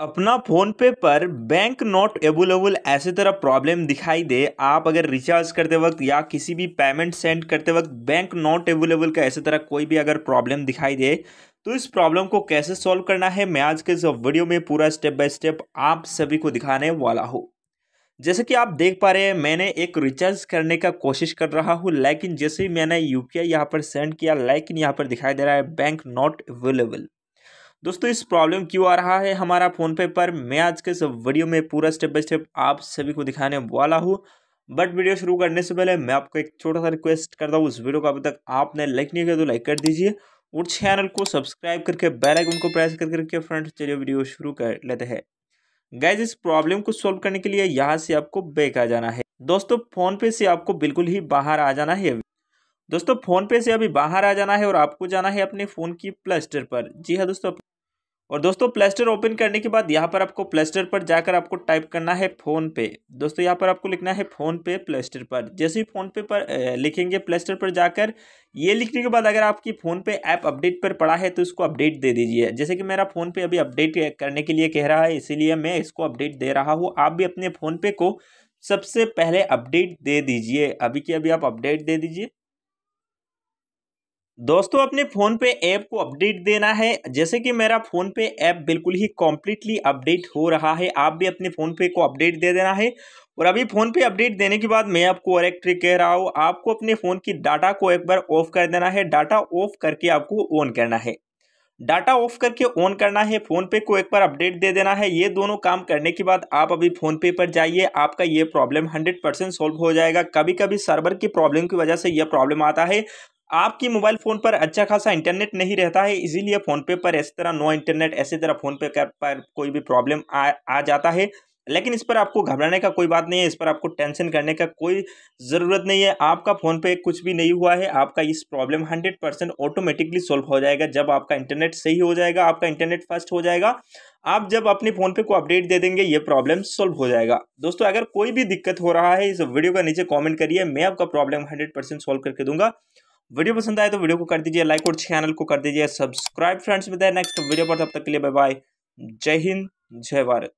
अपना फ़ोन पे पर बैंक नॉट एवेलेबल ऐसे तरह प्रॉब्लम दिखाई दे आप अगर रिचार्ज करते वक्त या किसी भी पेमेंट सेंड करते वक्त बैंक नॉट एवेलेबल का ऐसे तरह कोई भी अगर प्रॉब्लम दिखाई दे तो इस प्रॉब्लम को कैसे सॉल्व करना है मैं आज के इस वीडियो में पूरा स्टेप बाय स्टेप आप सभी को दिखाने वाला हूँ जैसे कि आप देख पा रहे हैं मैंने एक रिचार्ज करने का कोशिश कर रहा हूँ लेकिन जैसे ही मैंने यू पी यहाँ पर सेंड किया लेकिन यहाँ पर दिखाई दे रहा है बैंक नॉट अवेलेबल दोस्तों इस प्रॉब्लम क्यों आ रहा है हमारा फ़ोन पे पर मैं आज के इस वीडियो में पूरा स्टेप बाय स्टेप आप सभी को दिखाने वाला हूँ बट वीडियो शुरू करने से पहले मैं आपको एक छोटा सा रिक्वेस्ट करता हूँ उस वीडियो को अभी तक आपने लाइक नहीं किया तो लाइक कर दीजिए और चैनल को सब्सक्राइब करके बेल आइकन को प्रेस कर करके फ्रेंड्स चलिए वीडियो शुरू कर लेते हैं गैज इस प्रॉब्लम को सॉल्व करने के लिए यहाँ से आपको बैक आ जाना है दोस्तों फ़ोन पे से आपको बिल्कुल ही बाहर आ जाना है दोस्तों फ़ोन पे से अभी बाहर आ जाना है और आपको जाना है अपने फ़ोन की प्लस्टर पर जी हाँ दोस्तों और दोस्तों प्लेस्टर ओपन करने के बाद यहाँ पर आपको प्लेस्टर पर जाकर आपको टाइप करना है फ़ोन पे दोस्तों यहाँ पर आपको लिखना है फ़ोन पे प्लेस्टर पर जैसे ही फ़ोन पे पर लिखेंगे प्लेस्टर पर जाकर ये लिखने के बाद अगर आपकी फ़ोन पे ऐप अपडेट पर पड़ा है तो इसको अपडेट दे दीजिए जैसे कि मेरा फ़ोन पे अभी अपडेट करने के लिए कह रहा है इसीलिए मैं इसको अपडेट दे रहा हूँ आप भी अपने फ़ोन पे को सबसे पहले अपडेट दे दीजिए अभी की अभी आप अपडेट दे दीजिए दोस्तों अपने फ़ोन पे ऐप को अपडेट देना है जैसे कि मेरा फ़ोन पे ऐप बिल्कुल ही कॉम्प्लीटली अपडेट हो रहा है आप भी अपने फ़ोन पे को अपडेट दे देना है और अभी फ़ोन पे अपडेट देने के बाद मैं आपको और एक ट्रिक कह रहा हूँ आपको अपने फ़ोन की डाटा को एक बार ऑफ कर देना है डाटा ऑफ करके आपको ऑन करना है डाटा ऑफ करके ऑन करना है फ़ोन पे को एक बार अपडेट दे देना है ये दोनों काम करने के बाद आप अभी फ़ोन पे पर जाइए आपका ये प्रॉब्लम 100 परसेंट सॉल्व हो जाएगा कभी कभी सर्वर की प्रॉब्लम की वजह से यह प्रॉब्लम आता है आपकी मोबाइल फ़ोन पर अच्छा खासा इंटरनेट नहीं रहता है इसीलिए फ़ोनपे पर ऐसी तरह नो इंटरनेट ऐसी तरह फोन पे कर पर कोई भी प्रॉब्लम आ आ जाता है लेकिन इस पर आपको घबराने का कोई बात नहीं है इस पर आपको टेंशन करने का कोई ज़रूरत नहीं है आपका फ़ोन पे कुछ भी नहीं हुआ है आपका इस problem hundred percent automatically solve हो जाएगा जब आपका इंटरनेट सही हो जाएगा आपका इंटरनेट फास्ट हो जाएगा आप जब अपने फ़ोन पे को अपडेट दे देंगे ये प्रॉब्लम सॉल्व हो जाएगा दोस्तों अगर कोई भी दिक्कत हो रहा है इस वीडियो का नीचे कॉमेंट करिए मैं आपका प्रॉब्लम हंड्रेड सॉल्व करके दूंगा वीडियो पसंद आए तो वीडियो को कर दीजिए लाइक और चैनल को कर दीजिए सब्सक्राइब फ्रेंड्स मिलते हैं नेक्स्ट वीडियो पर तब तक के लिए बाय बाय जय हिंद जय भारत